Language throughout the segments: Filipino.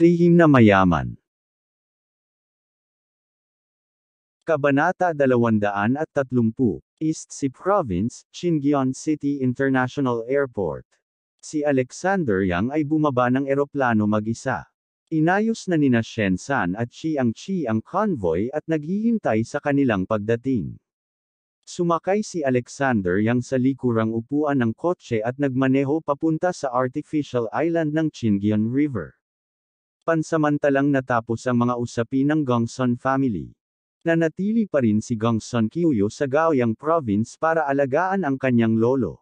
Lihim na mayaman. Kabanata 230, East Si Province, Chingion City International Airport. Si Alexander Yang ay bumaba ng eroplano mag-isa. Inayos na nina Shen San at Chiang Chi ang convoy at naghihintay sa kanilang pagdating. Sumakay si Alexander yang sa likurang upuan ng kotse at nagmaneho papunta sa artificial island ng Chingion River. Pansamantalang natapos ang mga usapin ng Gongsun family. Nanatili pa rin si Gongsun Kiuyo sa Gaoyang province para alagaan ang kanyang lolo.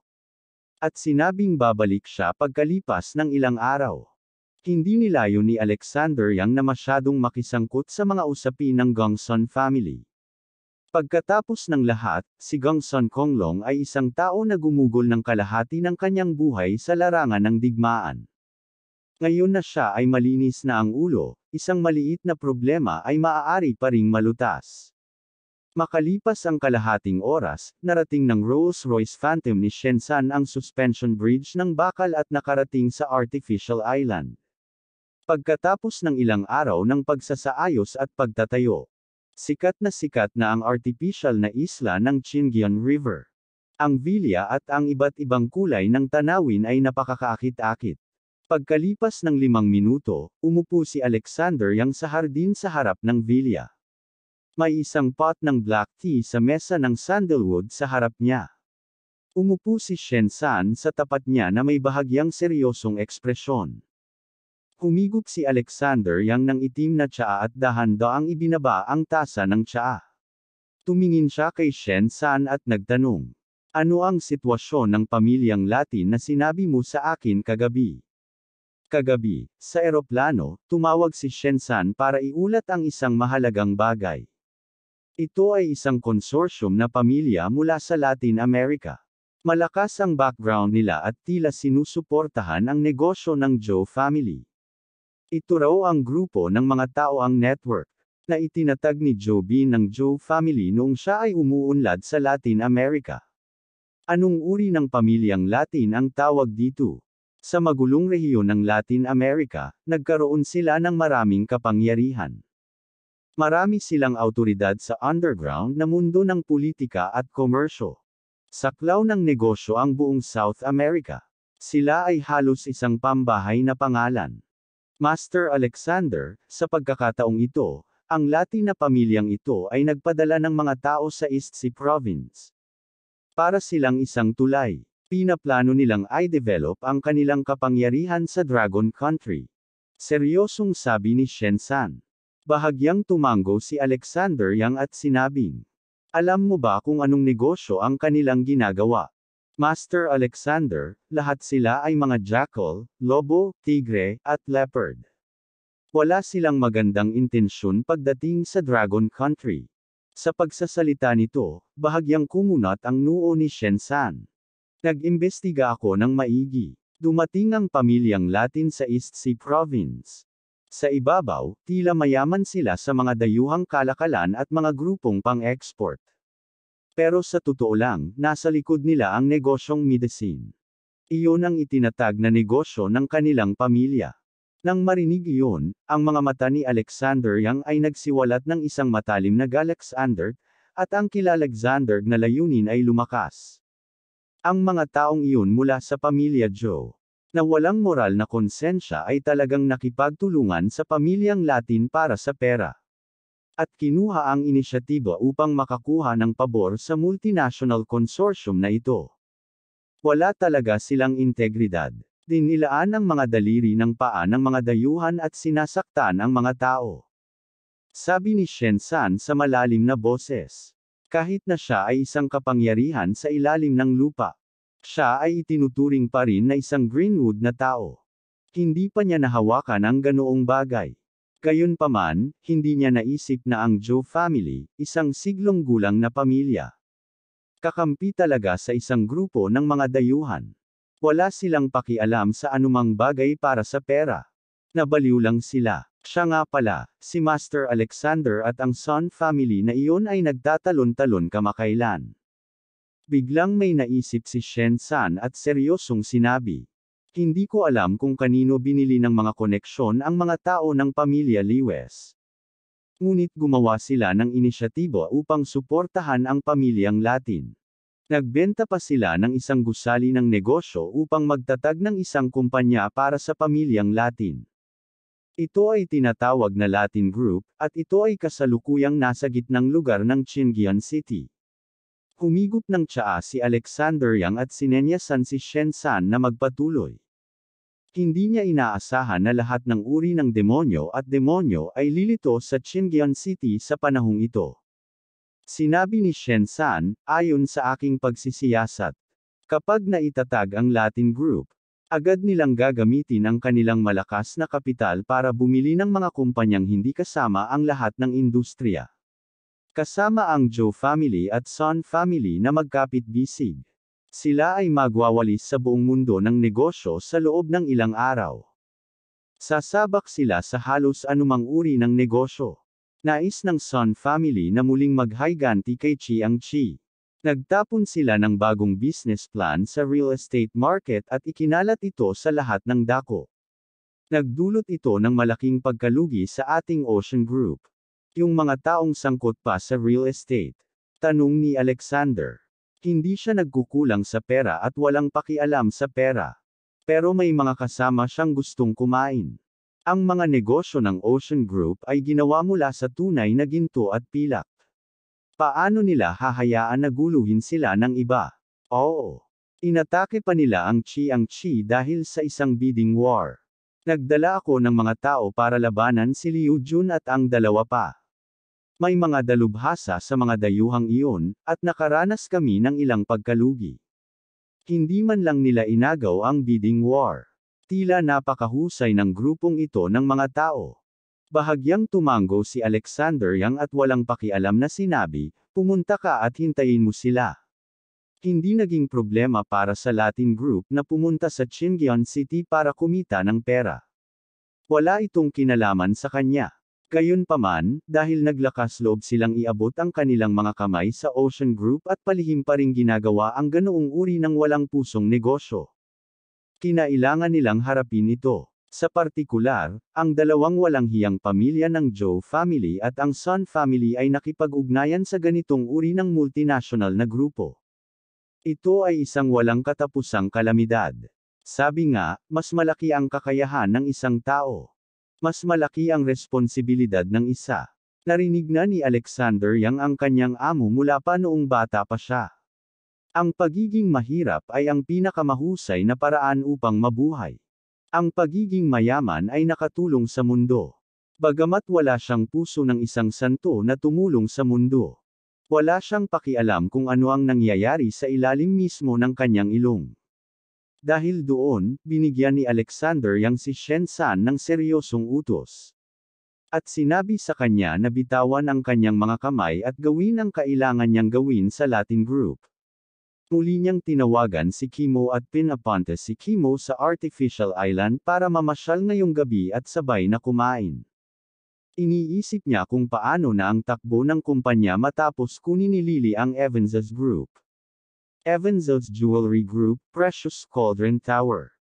At sinabing babalik siya pagkalipas ng ilang araw. Hindi nilayo ni Alexander Yang na masyadong makisangkot sa mga usapin ng Gongsun family. Pagkatapos ng lahat, si Gongsun Konglong ay isang tao na gumugol ng kalahati ng kanyang buhay sa larangan ng digmaan. Ngayon na siya ay malinis na ang ulo, isang maliit na problema ay maaari pa ring malutas. Makalipas ang kalahating oras, narating ng Rolls-Royce Phantom ni Shensan ang suspension bridge ng bakal at nakarating sa Artificial Island. Pagkatapos ng ilang araw ng pagsasaayos at pagtatayo, sikat na sikat na ang artificial na isla ng Chingyon River. Ang vilya at ang iba't ibang kulay ng tanawin ay napakakaakit-akit. Pagkalipas ng limang minuto, umupo si Alexander yang sa hardin sa harap ng villa. May isang pot ng black tea sa mesa ng sandalwood sa harap niya. Umupo si Shen San sa tapat niya na may bahagyang seryosong ekspresyon. Humigop si Alexander yang ng itim na tsaa at dahan-daang ibinaba ang tasa ng tsaa. Tumingin siya kay Shen San at nagtanong. Ano ang sitwasyon ng pamilyang Latin na sinabi mo sa akin kagabi? Kagabi, sa eroplano, tumawag si Shensan para iulat ang isang mahalagang bagay. Ito ay isang konsorsyum na pamilya mula sa Latin America. Malakas ang background nila at tila sinusuportahan ang negosyo ng Joe family. Ito raw ang grupo ng mga tao ang network na itinatag ni Joe B ng Joe family noong siya ay umuunlad sa Latin America. Anong uri ng pamilyang Latin ang tawag dito? Sa magulong rehiyon ng Latin America, nagkaroon sila ng maraming kapangyarihan. Marami silang autoridad sa underground na mundo ng politika at komersyo. Saklaw ng negosyo ang buong South America. Sila ay halos isang pambahay na pangalan. Master Alexander, sa pagkakataong ito, ang Latin na pamilyang ito ay nagpadala ng mga tao sa East Sea province. Para silang isang tulay. Pinaplano nilang i-develop ang kanilang kapangyarihan sa Dragon Country. Seryosong sabi ni Shen San. Bahagyang tumango si Alexander Yang at sinabing, Alam mo ba kung anong negosyo ang kanilang ginagawa? Master Alexander, lahat sila ay mga jackal, lobo, tigre, at leopard. Wala silang magandang intensyon pagdating sa Dragon Country. Sa pagsasalita nito, bahagyang kumunat ang noo ni Shen San. Nag-imbestiga ako ng maigi. Dumating ang pamilyang Latin sa East Sea Province. Sa ibabaw, tila mayaman sila sa mga dayuhang kalakalan at mga grupong pang-export. Pero sa totoo lang, nasa likod nila ang negosyong medicine. Iyon ang itinatag na negosyo ng kanilang pamilya. Nang marinig iyon, ang mga mata ni Alexander Yang ay nagsiwalat ng isang matalim na Galaxander, at ang kila Alexander na layunin ay lumakas. Ang mga taong iyon mula sa pamilya Joe, na walang moral na konsensya ay talagang nakipagtulungan sa pamilyang Latin para sa pera. At kinuha ang inisyatiba upang makakuha ng pabor sa multinational consortium na ito. Wala talaga silang integridad. Dinilaan ang mga daliri ng paa ng mga dayuhan at sinasaktan ang mga tao. Sabi ni Shen San sa malalim na boses. Kahit na siya ay isang kapangyarihan sa ilalim ng lupa, siya ay itinuturing pa rin na isang Greenwood na tao. Hindi pa niya nahawakan ang ganoong bagay. Gayunpaman, hindi niya naisip na ang Joe family, isang siglong gulang na pamilya. Kakampi talaga sa isang grupo ng mga dayuhan. Wala silang pakialam sa anumang bagay para sa pera nabaliw lang sila. Siya nga pala, si Master Alexander at ang Sun family na iyon ay nagtatalon-talon kamakailan. Biglang may naisip si Shen San at seryosong sinabi. Hindi ko alam kung kanino binili ng mga koneksyon ang mga tao ng pamilya Liwes. Ngunit gumawa sila ng inisyatibo upang suportahan ang pamilyang Latin. Nagbenta pa sila ng isang gusali ng negosyo upang magtatag ng isang kumpanya para sa pamilyang Latin. Ito ay tinatawag na Latin Group, at ito ay kasalukuyang nasa gitnang lugar ng Chingian City. Humigop ng tsaa si Alexander Yang at sinenyasan si Shen San na magpatuloy. Hindi niya inaasahan na lahat ng uri ng demonyo at demonyo ay lilito sa Chingian City sa panahong ito. Sinabi ni Shen San, ayon sa aking pagsisiyasat, kapag naitatag ang Latin Group, Agad nilang gagamitin ang kanilang malakas na kapital para bumili ng mga kumpanyang hindi kasama ang lahat ng industriya. Kasama ang Joe family at Son family na magkapit bisig. Sila ay magwawalis sa buong mundo ng negosyo sa loob ng ilang araw. Sasabak sila sa halos anumang uri ng negosyo. Nais ng Son family na muling maghiganti kay Chiang Chi. Nagtapon sila ng bagong business plan sa real estate market at ikinalat ito sa lahat ng dako. Nagdulot ito ng malaking pagkalugi sa ating Ocean Group. Yung mga taong sangkot pa sa real estate. Tanong ni Alexander. Hindi siya nagkukulang sa pera at walang pakialam sa pera. Pero may mga kasama siyang gustong kumain. Ang mga negosyo ng Ocean Group ay ginawa mula sa tunay na ginto at pilak. Paano nila hahayaan na guluhin sila ng iba? Oo. Inatake pa nila ang Chi ang Chi dahil sa isang bidding war. Nagdala ako ng mga tao para labanan si Liu Jun at ang dalawa pa. May mga dalubhasa sa mga dayuhang iyon, at nakaranas kami ng ilang pagkalugi. Hindi man lang nila inagaw ang bidding war. Tila napakahusay ng grupong ito ng mga tao. Bahagyang tumango si Alexander Yang at walang pakialam na sinabi, pumunta ka at hintayin mo sila. Hindi naging problema para sa Latin group na pumunta sa Chingion City para kumita ng pera. Wala itong kinalaman sa kanya. Gayunpaman, dahil naglakas loob silang iabot ang kanilang mga kamay sa Ocean Group at palihim pa rin ginagawa ang ganoong uri ng walang pusong negosyo. Kinailangan nilang harapin ito. Sa partikular, ang dalawang walang hiyang pamilya ng Joe family at ang Son family ay nakipag-ugnayan sa ganitong uri ng multinational na grupo. Ito ay isang walang katapusang kalamidad. Sabi nga, mas malaki ang kakayahan ng isang tao. Mas malaki ang responsibilidad ng isa. Narinig na ni Alexander Yang ang kanyang amo mula pa noong bata pa siya. Ang pagiging mahirap ay ang pinakamahusay na paraan upang mabuhay. Ang pagiging mayaman ay nakatulong sa mundo. Bagamat wala siyang puso ng isang santo na tumulong sa mundo. Wala siyang pakialam kung ano ang nangyayari sa ilalim mismo ng kanyang ilong. Dahil doon, binigyan ni Alexander yang si Shen San ng seryosong utos. At sinabi sa kanya na bitawan ang kanyang mga kamay at gawin ang kailangan niyang gawin sa Latin group. Muli niyang tinawagan si Kimo at pinapunta si Kimo sa Artificial Island para mamasyal ngayong gabi at sabay na kumain. Iniisip niya kung paano na ang takbo ng kumpanya matapos kunin ni Lily ang Evans's Group. Evans's Jewelry Group, Precious Cauldron Tower.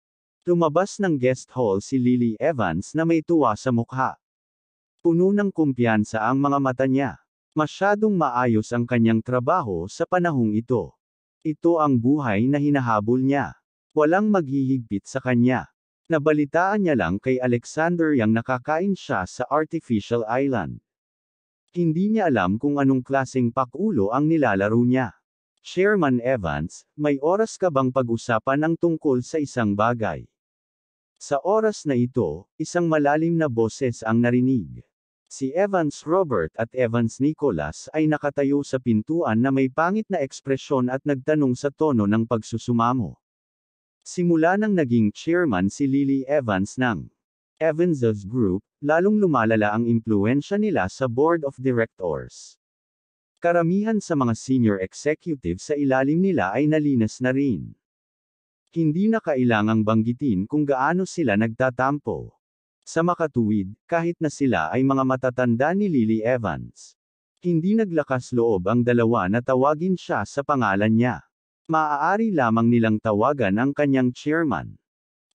Tumabas ng guest hall si Lily Evans na may tuwa sa mukha. Puno ng kumpiyansa ang mga mata niya. Masyadong maayos ang kanyang trabaho sa panahong ito. Ito ang buhay na hinahabol niya. Walang maghihigpit sa kanya. Nabalitaan niya lang kay Alexander yang nakakain siya sa Artificial Island. Hindi niya alam kung anong klaseng pakulo ang nilalaro niya. Chairman Evans, may oras ka bang pag-usapan ang tungkol sa isang bagay? Sa oras na ito, isang malalim na boses ang narinig. Si Evans Robert at Evans Nicholas ay nakatayo sa pintuan na may pangit na ekspresyon at nagtanong sa tono ng pagsusumamo. Simula nang naging chairman si Lily Evans ng Evans's Group, lalong lumalala ang impluensya nila sa board of directors. Karamihan sa mga senior executive sa ilalim nila ay nalinas na rin. Hindi na kailangang banggitin kung gaano sila nagtatampo. Sa makatuwid, kahit na sila ay mga matatanda ni Lily Evans. Hindi naglakas loob ang dalawa na tawagin siya sa pangalan niya. Maaari lamang nilang tawagan ang kanyang chairman.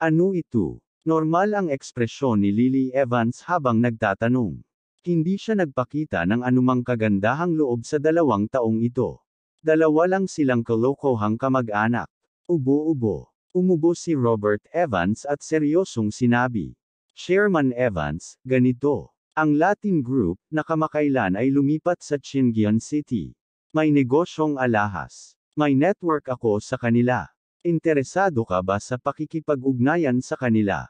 Ano ito? Normal ang ekspresyon ni Lily Evans habang nagtatanong. Hindi siya nagpakita ng anumang kagandahang loob sa dalawang taong ito. Dalawa lang silang kalokohang kamag-anak. Ubo-ubo. Umubo si Robert Evans at seryosong sinabi. Chairman Evans, ganito. Ang Latin Group, na kamakailan ay lumipat sa Chingion City. May negosyong alahas. May network ako sa kanila. Interesado ka ba sa pakikipag-ugnayan sa kanila?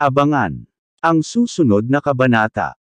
Abangan. Ang susunod na kabanata.